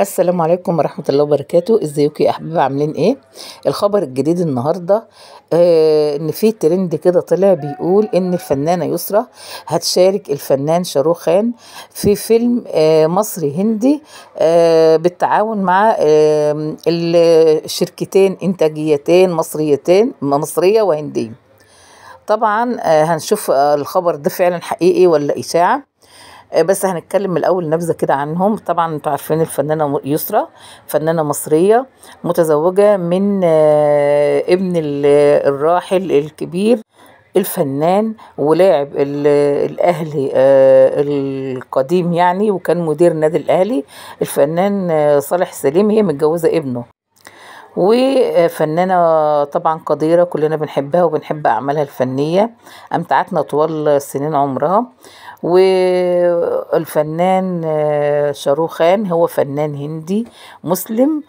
السلام عليكم ورحمة الله وبركاته ازيكم يا احباب عاملين ايه الخبر الجديد النهاردة آه ان في ترند كده طلع بيقول ان الفنانة يسرى هتشارك الفنان شاروخان في فيلم آه مصري هندي آه بالتعاون مع آه الشركتين انتاجيتين مصريتين مصرية وهندية طبعا آه، هنشوف آه، الخبر ده فعلا حقيقي ولا اشاعه آه، بس هنتكلم من الاول نبذه كده عنهم طبعا انتوا عارفين الفنانه يسرى فنانه مصريه متزوجه من آه، ابن الراحل الكبير الفنان ولاعب الاهلي آه، القديم يعني وكان مدير نادي الاهلي الفنان صالح سليم هي متجوزه ابنه وفنانة طبعا قديرة كلنا بنحبها وبنحب أعمالها الفنية أمتعتنا طوال سنين عمرها والفنان آه، شاروخان هو فنان هندي مسلم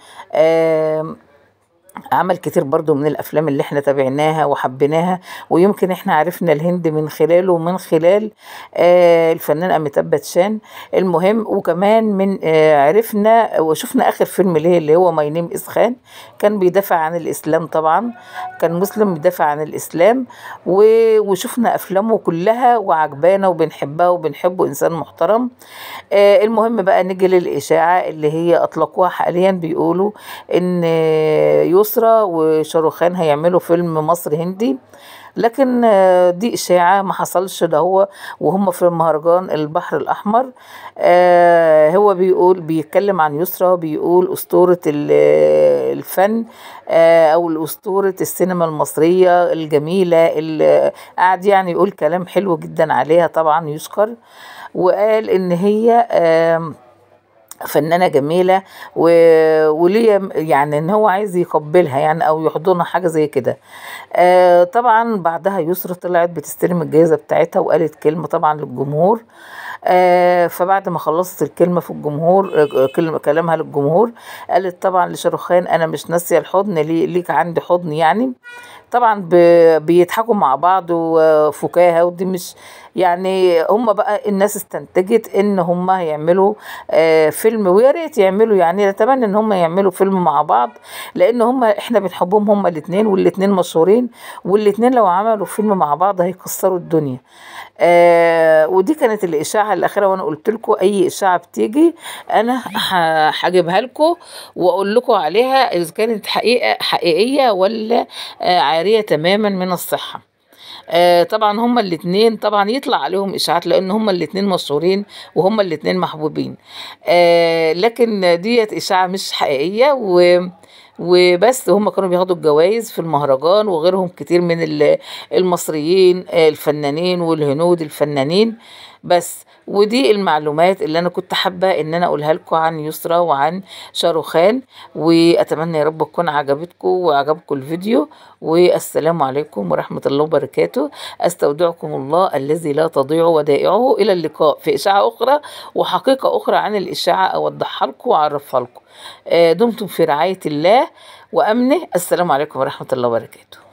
عمل كتير برضو من الافلام اللي احنا تابعناها وحبيناها ويمكن احنا عرفنا الهند من خلاله ومن خلال آه الفنان اميتاب باتشان المهم وكمان من آه عرفنا وشفنا اخر فيلم ليه اللي هو ماي نيم از خان كان بيدافع عن الاسلام طبعا كان مسلم بيدافع عن الاسلام وشفنا افلامه كلها وعجبانا وبنحبها وبنحبه انسان محترم آه المهم بقى نيجي للاشاعه اللي هي اطلقوها حاليا بيقولوا ان آه، يوسف يسرى وشاروخان هيعملوا فيلم مصر هندي لكن آه، دي اشاعه ما حصلش ده هو وهم في مهرجان البحر الاحمر آه، هو بيقول بيتكلم عن يسرا بيقول اسطوره آه، الفن او اسطوره السينما المصريه الجميله اللي قاعد يعني يقول كلام حلو جدا عليها طبعا يشكر وقال ان هي آه فنانه جميله وليا يعني ان هو عايز يقبلها يعني او يحضنها حاجه زي كده آه، طبعا بعدها يسرا طلعت بتستلم الجائزه بتاعتها وقالت كلمه طبعا للجمهور آه، فبعد ما خلصت الكلمة في الجمهور آه، كلمة كلامها للجمهور قالت طبعا لشاروخان أنا مش ناسية الحضن ليك عندي حضن يعني طبعا بيضحكوا مع بعض وفكاهه ودي مش يعني هم بقى الناس استنتجت ان هم هيعملوا آه، فيلم ويا ريت يعملوا يعني اتمنى ان هم يعملوا فيلم مع بعض لان هم احنا بنحبهم هم الاثنين والاثنين مشهورين والاثنين لو عملوا فيلم مع بعض هيكسروا الدنيا ودي كانت الاشاعه الساعه الاخيره وانا قلت لكم اي ساعه بتيجي انا هجيبها لكم واقول لكم عليها اذا كانت حقيقه حقيقيه ولا آه، عاريه تماما من الصحه آه، طبعا هما الاثنين طبعا يطلع عليهم اشاعات لان هما الاثنين مشهورين وهما الاثنين محبوبين آه، لكن ديت اشاعه مش حقيقيه و وبس هم كانوا بياخدوا الجوائز في المهرجان وغيرهم كتير من المصريين آه، الفنانين والهنود الفنانين بس ودي المعلومات اللي انا كنت حابه ان انا اقولها لكم عن يسرا وعن شاروخان واتمنى يا رب تكون عجبتكم وعجبكم الفيديو والسلام عليكم ورحمه الله وبركاته استودعكم الله الذي لا تضيع ودائعه الى اللقاء في اشاعه اخرى وحقيقه اخرى عن الاشاعه اوضحها لكم واعرفها لكم آه، دمتم في رعاية الله وأمنه السلام عليكم ورحمة الله وبركاته